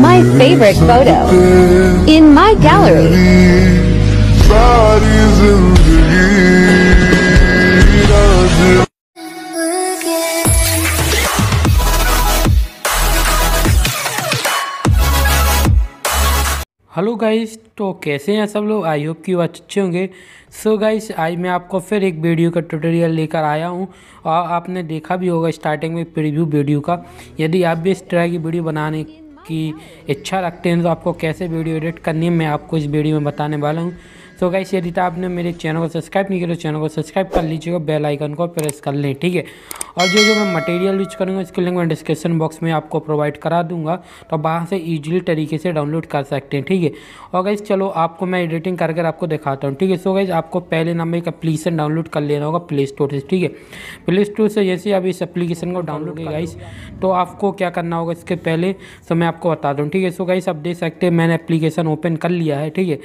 My favorite photo in my gallery. Hello guys तो कैसे हैं सब लोग आई होप कि वो अच्छे होंगे सो गाइस आज मैं आपको फिर एक वीडियो का ट्यूटोरियल लेकर आया हूं और आपने देखा भी होगा स्टार्टिंग में प्रीव्यू वीडियो का यदि आप भी इस तरह की वीडियो बनाने की इच्छा रखते हैं तो आपको कैसे वीडियो एडिट करनी है मैं आपको इस वीडियो में बताने वाला हूँ तो गाइस यदि आपने मेरे चैनल को सब्सक्राइब नहीं किया तो चैनल को सब्सक्राइब कर लीजिएगा बेल आइकन को प्रेस कर लें ठीक है और जो जो मैं मटेरियल यूज करूँगा इसके लिंक मैं डिस्क्रिप्शन बॉक्स में आपको प्रोवाइड करा दूंगा तो वहाँ से ईजिली तरीके से डाउनलोड कर सकते हैं ठीक है और गाइज चलो आपको मैं एडिटिंग कर कर आपको दिखाता हूँ ठीक है सो गाइज आपको पहले नंबर एक अपलीकेशन डाउनलोड कर लेना होगा प्ले स्टोर से ठीक है प्ले स्टोर से जैसे आप इस अपलीकेशन को डाउनलोड किया गाइस तो आपको क्या करना होगा इसके पहले सो मैं आपको बता दूँ ठीक है सो गाइस आप देख सकते हैं मैंने अपलीकेशन ओपन कर लिया है ठीक है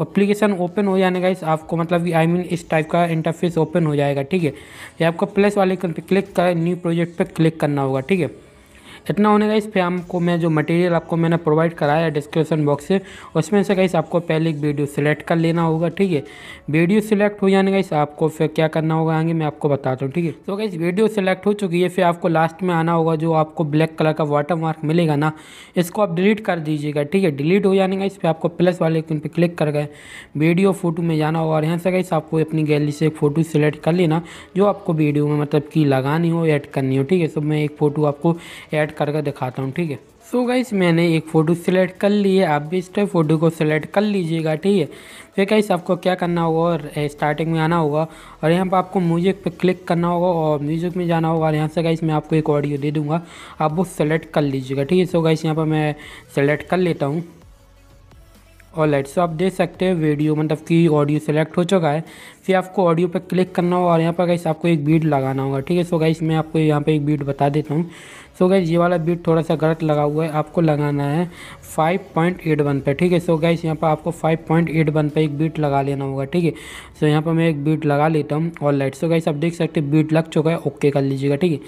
अपलीकेशन ओपन हो जाने गाइस आपको मतलब आई मीन इस टाइप का इंटरफेस ओपन हो जाएगा ठीक है ये आपको प्लस वाले क्लिक का है न्यू प्रोजेक्ट पर क्लिक करना होगा ठीक है इतना होने का इस पर आपको मैं जो मटेरियल आपको मैंने प्रोवाइड कराया है बॉक्स से उसमें से कहीं आपको पहले एक वीडियो सेलेक्ट कर लेना होगा ठीक है वीडियो सेलेक्ट हो जाने का इस आपको फिर क्या करना होगा आगे मैं आपको बताता हूँ ठीक है तो कहीं वीडियो सेलेक्ट हो चुकी है फिर आपको लास्ट में आना होगा जो आपको ब्लैक कलर का वाटर मार्क मिलेगा ना इसको आप डिलीट कर दीजिएगा ठीक है डिलीट हो जाने का इस पर आपको प्लस वाले आइकन पर क्लिक कर गए वीडियो फोटो में जाना होगा और यहाँ से गाइस आपको अपनी गैलरी से एक फ़ोटो सेलेक्ट कर लेना जो आपको वीडियो में मतलब की लगानी हो ऐड करनी हो ठीक है सो मैं एक फ़ोटो आपको ऐड सेलेक्ट करके दिखाता हूँ ठीक है सो गाइस मैंने एक फ़ोटो सेलेक्ट कर ली है आप भी इस टाइप फ़ोटो को सेलेक्ट कर लीजिएगा ठीक है फिर गाइस आपको क्या करना होगा और स्टार्टिंग में आना होगा और यहाँ पर आपको म्यूजिक पे क्लिक करना होगा और म्यूजिक में जाना होगा और यहाँ से गाइस मैं आपको एक ऑडियो दे दूँगा आप वो सेलेक्ट कर लीजिएगा ठीक है सो गाइस यहाँ पर मैं सेलेक्ट कर लेता हूँ और लाइट सो आप देख सकते हैं वीडियो मतलब कि ऑडियो सेलेक्ट हो चुका है फिर आपको ऑडियो पर क्लिक करना होगा और यहाँ पर गाइस आपको एक बीट लगाना होगा ठीक है सो गाइस मैं आपको यहाँ पे एक बीट बता देता हूँ सो गाइस ये वाला बीट थोड़ा सा गलत लगा हुआ है आपको लगाना है 5.81 पर ठीक है सो गाइस यहाँ पर आपको 5.81 पर एक बीट लगा लेना होगा ठीक है सो यहाँ पर मैं एक बीट लगा लेता हूँ और लाइट सो गाइस आप देख सकते बीट लग चुका है ओके कर लीजिएगा ठीक है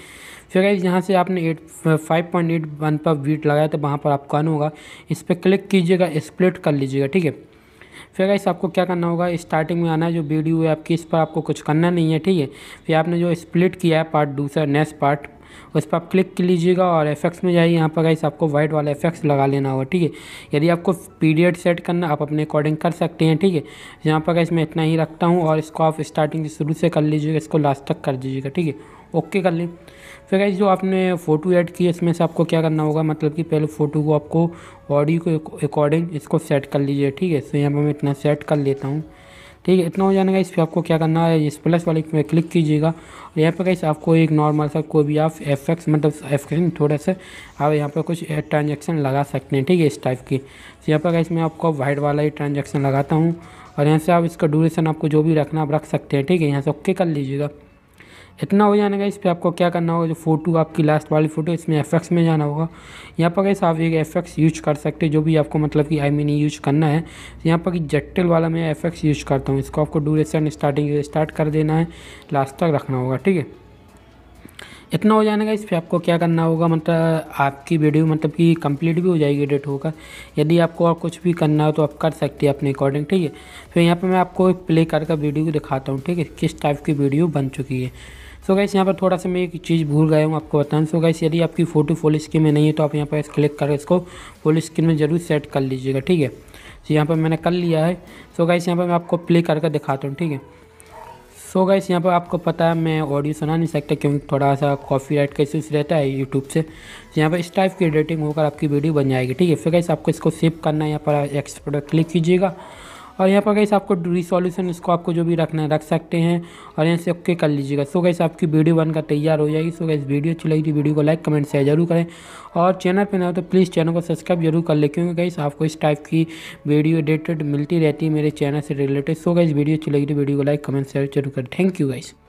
फिर गाइज यहाँ से आपने eight five point eight one पर वीट लगाया तो वहाँ पर आपको आना होगा इस पर क्लिक कीजिएगा स्प्लिट कर लीजिएगा ठीक है फिर गाइस आपको क्या करना होगा स्टार्टिंग में आना है जो वीडियो है आपकी इस पर आपको कुछ करना नहीं है ठीक है फिर आपने जो स्प्लिट किया है पार्ट दूसरा नेक्स्ट पार्ट उस पर आप क्लिक कर लीजिएगा और एफेक्ट्स में जाइए यहाँ पर गाइस आपको वाइट वाला एफेक्ट्स लगा लेना होगा ठीक है यदि आपको पीरियड सेट करना आप अपने अकॉर्डिंग कर सकते हैं ठीक है यहाँ पर गाइस मैं इतना ही रखता हूँ और इसको आप स्टार्टिंग शुरू से कर लीजिएगा इसको लास्ट तक कर दीजिएगा ठीक है ओके कर लें फिर गाइस जो आपने फ़ोटो ऐड की है इसमें से आपको क्या करना होगा मतलब कि पहले फ़ोटो को आपको ऑडियो के अकॉर्डिंग इसको सेट कर लीजिए ठीक है सो तो यहाँ पर मैं इतना सेट कर लेता हूँ ठीक है इतना हो जाने का इस पर आपको क्या करना है इस प्लस वाले पे क्लिक कीजिएगा और यहाँ पर गाइस आपको एक नॉर्मल सा कोई भी आप एफ एक्स मतलब एफ थोड़ा सा आप यहाँ पर कुछ ट्रांजेक्शन लगा सकते हैं ठीक है इस टाइप की तो यहाँ पर कैसे मैं आपको वाइट वाला ही ट्रांजेक्शन लगाता हूँ और यहाँ से आप इसका ड्यूरेशन आपको जो भी रखना आप रख सकते हैं ठीक है यहाँ से ओके कर लीजिएगा इतना हो जाने का इस पर आपको क्या करना होगा जो फ़ोटो आपकी लास्ट वाली फ़ोटो इसमें एफ में जाना होगा यहाँ पर कैसे आप एक एफ यूज कर सकते जो भी आपको मतलब कि आई मीन यूज करना है तो यहाँ पर कि वाला मैं एफ यूज करता हूँ इसको आपको ड्यूरेशन स्टार्टिंग स्टार्ट कर देना है लास्ट तक रखना होगा ठीक है इतना हो जाने का इस पर आपको क्या करना होगा मतलब आपकी वीडियो मतलब कि कंप्लीट भी हो जाएगी एडिट होकर यदि आपको और कुछ भी करना हो तो आप कर सकते हैं अपने अकॉर्डिंग ठीक है फिर तो यहाँ पर मैं आपको प्ले कर कर वीडियो दिखाता हूँ ठीक है किस टाइप की वीडियो बन चुकी है सो गाइस यहाँ पर थोड़ा सा मैं एक चीज़ भूल गया हूँ आपको बताऊँ सो गाइस यदि आपकी फ़ोटो फुल स्क्रीन में नहीं है तो आप यहाँ पर क्लिक करके इसको फुल स्क्रीन में ज़रूर सेट कर लीजिएगा ठीक है तो यहाँ पर मैंने कर लिया है सो गाइस यहाँ पर मैं आपको प्ले करके दिखाता हूँ ठीक है सो so गाइस यहाँ पर आपको पता है मैं ऑडियो सुना नहीं सकता क्योंकि थोड़ा सा कॉफ़ी राइट का इशूज़ रहता है यूट्यूब से तो यहाँ पर इस टाइप की एडिटिंग होकर आपकी वीडियो बन जाएगी ठीक है फिर गाइस आपको इसको सेव करना है यहाँ पर एक्सपोर्ट क्लिक कीजिएगा और यहाँ पर गैस आपको रिसोल्यूशन इसको आपको जो भी रखना है रख सकते हैं और यहाँ से ओके कर लीजिएगा सो गई आपकी वीडियो बनकर तैयार हो जाएगी सो गैस वीडियो अच्छी लगी थी वीडियो तो को लाइक कमेंट शेयर जरूर करें और चैनल पर ना हो तो प्लीज़ चैनल को सब्सक्राइब जरूर कर ले क्योंकि गई आपको इस टाइप की वीडियो रिलेटेड मिलती रहती है मेरे चैनल से रिलेटेड सो गई वीडियो अच्छी लगी थी वीडियो तो को लाइक कमेंट शेयर जरूर करें थैंक यू गाइज़